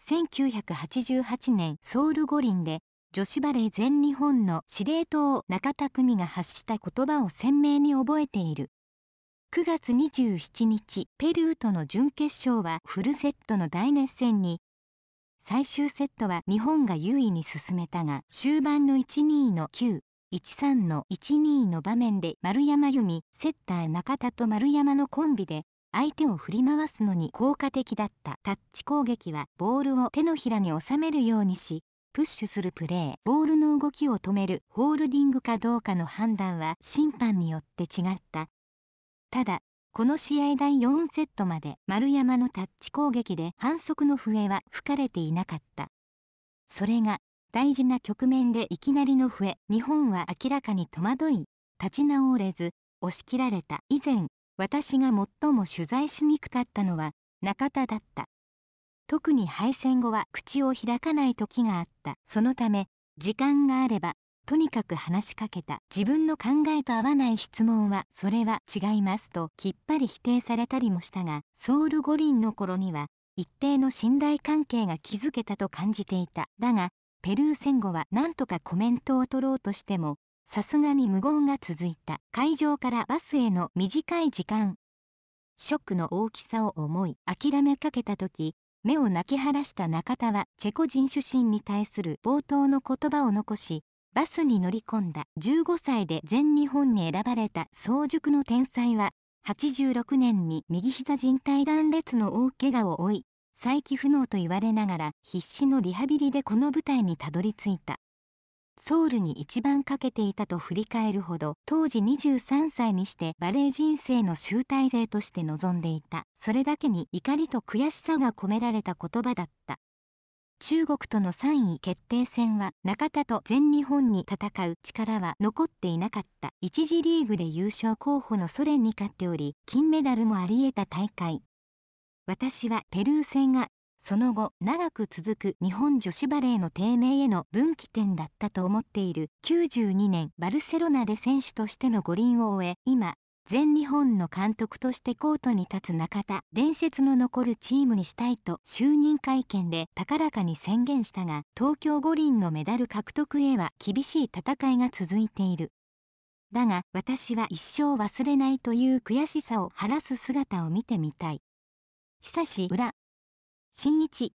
1988年ソウル五輪で女子バレー全日本の司令塔中田久美が発した言葉を鮮明に覚えている9月27日ペルーとの準決勝はフルセットの大熱戦に最終セットは日本が優位に進めたが終盤の12の9 13の12の場面で丸山由美セッター中田と丸山のコンビで相手を振り回すのに効果的だったタッチ攻撃はボールを手のひらに収めるようにしプッシュするプレーボールの動きを止めるホールディングかどうかの判断は審判によって違ったただこの試合第4セットまで丸山のタッチ攻撃で反則の笛は吹かれていなかったそれが大事な局面でいきなりの笛日本は明らかに戸惑い立ち直れず押し切られた以前私が最も取材しにくかったのは中田だった特に敗戦後は口を開かない時があったそのため時間があればとにかく話しかけた自分の考えと合わない質問はそれは違いますときっぱり否定されたりもしたがソウル五輪の頃には一定の信頼関係が築けたと感じていただがペルー戦後は何とかコメントを取ろうとしてもさすがに無言が続いた会場からバスへの短い時間ショックの大きさを思い諦めかけた時目を泣き晴らした中田はチェコ人主審に対する冒頭の言葉を残しバスに乗り込んだ15歳で全日本に選ばれた早熟の天才は86年に右膝靭帯断裂の大怪我を負い再起不能と言われながら必死のリハビリでこの舞台にたどり着いた。ソウルに一番かけていたと振り返るほど当時23歳にしてバレエ人生の集大成として臨んでいたそれだけに怒りと悔しさが込められた言葉だった中国との3位決定戦は中田と全日本に戦う力は残っていなかった1次リーグで優勝候補のソ連に勝っており金メダルもあり得た大会私はペルー戦がその後長く続く日本女子バレーの低迷への分岐点だったと思っている92年バルセロナで選手としての五輪を終え今全日本の監督としてコートに立つ中田伝説の残るチームにしたいと就任会見で高らかに宣言したが東京五輪のメダル獲得へは厳しい戦いが続いているだが私は一生忘れないという悔しさを晴らす姿を見てみたい久し裏新一